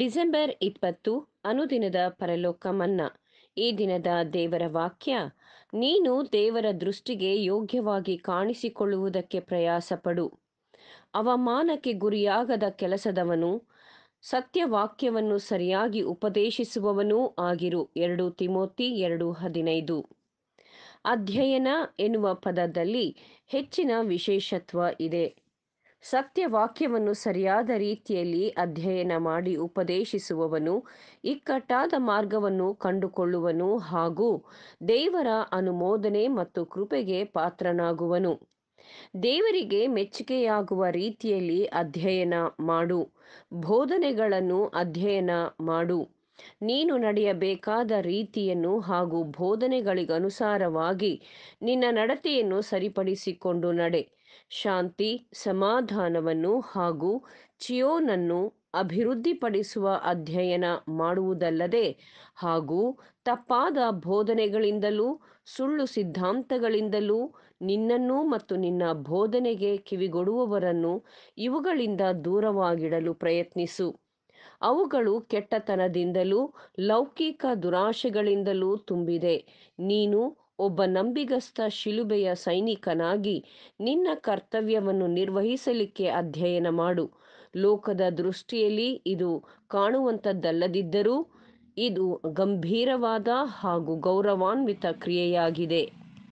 December ಇಪ್ಪತ್ತು ಅನುದಿನದ ಪರಲೋಕ ಮನ್ನಾ ಈ ದಿನದ ದೇವರ ವಾಕ್ಯ ನೀನು ದೇವರ ದೃಷ್ಟಿಗೆ ಯೋಗ್ಯವಾಗಿ ಕಾಣಿಸಿಕೊಳ್ಳುವುದಕ್ಕೆ ಪ್ರಯಾಸಪಡು ಅವಮಾನಕ್ಕೆ ಗುರಿಯಾಗದ ಕೆಲಸದವನು ಸತ್ಯವಾಕ್ಯವನ್ನು ಸರಿಯಾಗಿ ಉಪದೇಶಿಸುವವನೂ ಆಗಿರು ಎರಡು ತಿಮೋತಿ ಎರಡು ಹದಿನೈದು ಅಧ್ಯಯನ ಎನ್ನುವ ಪದದಲ್ಲಿ ಹೆಚ್ಚಿನ ವಿಶೇಷತ್ವ ಇದೆ ಸತ್ಯವಾಕ್ಯವನ್ನು ಸರಿಯಾದ ರೀತಿಯಲ್ಲಿ ಅಧ್ಯಯನ ಮಾಡಿ ಉಪದೇಶಿಸುವವನು ಇಕ್ಕಟ್ಟಾದ ಮಾರ್ಗವನ್ನು ಕಂಡುಕೊಳ್ಳುವನು ಹಾಗೂ ದೇವರ ಅನುಮೋದನೆ ಮತ್ತು ಕೃಪೆಗೆ ಪಾತ್ರನಾಗುವನು ದೇವರಿಗೆ ಮೆಚ್ಚುಗೆಯಾಗುವ ರೀತಿಯಲ್ಲಿ ಅಧ್ಯಯನ ಮಾಡು ಬೋಧನೆಗಳನ್ನು ಅಧ್ಯಯನ ಮಾಡು ನೀನು ನಡೆಯಬೇಕಾದ ರೀತಿಯನ್ನು ಹಾಗೂ ಬೋಧನೆಗಳಿಗನುಸಾರವಾಗಿ ನಿನ್ನ ನಡತೆಯನ್ನು ಸರಿಪಡಿಸಿಕೊಂಡು ನಡೆ ಶಾಂತಿ ಸಮಾಧಾನವನ್ನು ಹಾಗೂ ಚಿಯೋನನ್ನು ಅಭಿವೃದ್ಧಿಪಡಿಸುವ ಅಧ್ಯಯನ ಮಾಡುವುದಲ್ಲದೆ ಹಾಗೂ ತಪ್ಪಾದ ಬೋಧನೆಗಳಿಂದಲೂ ಸುಳ್ಳು ಸಿದ್ಧಾಂತಗಳಿಂದಲೂ ನಿನ್ನನ್ನು ಮತ್ತು ನಿನ್ನ ಬೋಧನೆಗೆ ಕಿವಿಗೊಡುವವರನ್ನು ಇವುಗಳಿಂದ ದೂರವಾಗಿಡಲು ಪ್ರಯತ್ನಿಸು ಅವುಗಳು ಕೆಟ್ಟತನದಿಂದಲೂ ಲೌಕಿಕ ದುರಾಶೆಗಳಿಂದಲೂ ತುಂಬಿದೆ ನೀನು ಒಬ್ಬ ನಂಬಿಗಸ್ತ ಶಿಲುಬೆಯ ಸೈನಿಕನಾಗಿ ನಿನ್ನ ಕರ್ತವ್ಯವನ್ನು ನಿರ್ವಹಿಸಲಿಕ್ಕೆ ಅಧ್ಯಯನ ಮಾಡು ಲೋಕದ ದೃಷ್ಟಿಯಲ್ಲಿ ಇದು ಕಾಣುವಂಥದ್ದಲ್ಲದಿದ್ದರೂ ಇದು ಗಂಭೀರವಾದ ಹಾಗೂ ಗೌರವಾನ್ವಿತ ಕ್ರಿಯೆಯಾಗಿದೆ